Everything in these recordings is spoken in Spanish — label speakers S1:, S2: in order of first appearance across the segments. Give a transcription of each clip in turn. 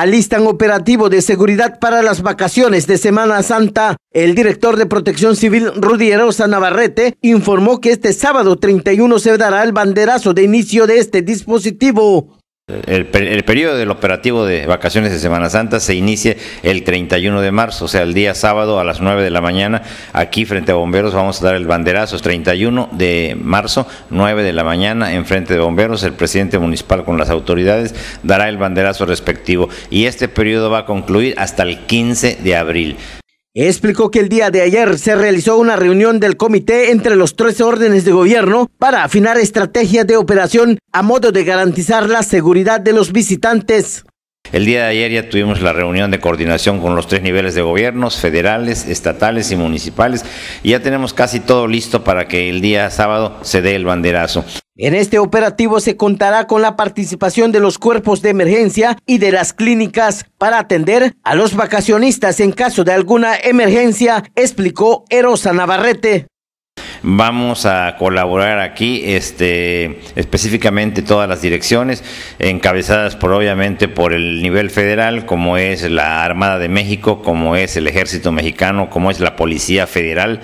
S1: Alistan operativo de seguridad para las vacaciones de Semana Santa. El director de Protección Civil, Rudy Navarrete, informó que este sábado 31 se dará el banderazo de inicio de este dispositivo.
S2: El, el, periodo del operativo de vacaciones de Semana Santa se inicia el 31 de marzo, o sea, el día sábado a las 9 de la mañana, aquí frente a Bomberos vamos a dar el banderazo, 31 de marzo, 9 de la mañana, en frente de Bomberos, el presidente municipal con las autoridades dará el banderazo respectivo y este periodo va a concluir hasta el 15 de abril
S1: explicó que el día de ayer se realizó una reunión del comité entre los tres órdenes de gobierno para afinar estrategias de operación a modo de garantizar la seguridad de los visitantes.
S2: El día de ayer ya tuvimos la reunión de coordinación con los tres niveles de gobiernos, federales, estatales y municipales, y ya tenemos casi todo listo para que el día sábado se dé el banderazo.
S1: En este operativo se contará con la participación de los cuerpos de emergencia y de las clínicas para atender a los vacacionistas en caso de alguna emergencia, explicó Erosa Navarrete
S2: vamos a colaborar aquí este, específicamente todas las direcciones encabezadas por obviamente por el nivel federal como es la Armada de México, como es el Ejército Mexicano, como es la Policía Federal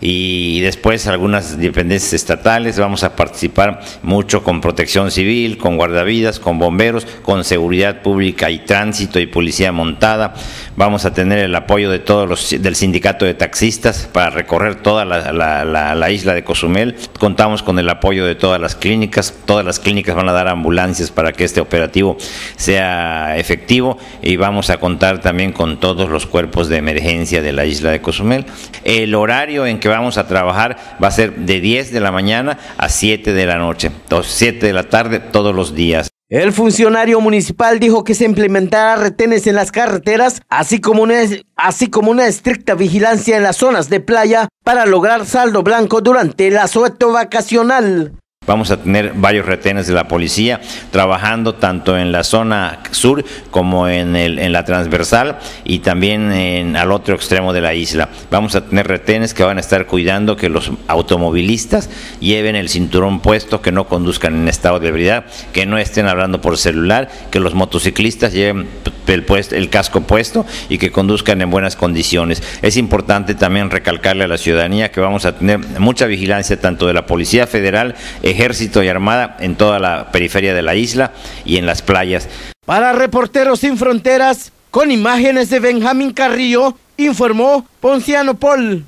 S2: y después algunas dependencias estatales. Vamos a participar mucho con protección civil, con guardavidas, con bomberos, con seguridad pública y tránsito y policía montada. Vamos a tener el apoyo de todos los del sindicato de taxistas para recorrer toda la, la, isla de Cozumel. Contamos con el apoyo de todas las clínicas. Todas las clínicas van a dar ambulancias para que este operativo sea efectivo y vamos a contar también con todos los cuerpos de emergencia de la isla de Cozumel. El horario en que que vamos a trabajar va a ser de 10 de la mañana a 7 de la noche, o 7 de la tarde todos los días.
S1: El funcionario municipal dijo que se implementará retenes en las carreteras, así como, una, así como una estricta vigilancia en las zonas de playa para lograr saldo blanco durante el asueto vacacional.
S2: Vamos a tener varios retenes de la policía trabajando tanto en la zona sur como en, el, en la transversal y también en, al otro extremo de la isla. Vamos a tener retenes que van a estar cuidando que los automovilistas lleven el cinturón puesto, que no conduzcan en estado de ebriedad, que no estén hablando por celular, que los motociclistas lleven el, puesto, el casco puesto y que conduzcan en buenas condiciones. Es importante también recalcarle a la ciudadanía que vamos a tener mucha vigilancia tanto de la Policía Federal, Ejército y Armada en toda la periferia de la isla y en las playas.
S1: Para Reporteros Sin Fronteras, con imágenes de Benjamín Carrillo, informó Ponciano Paul.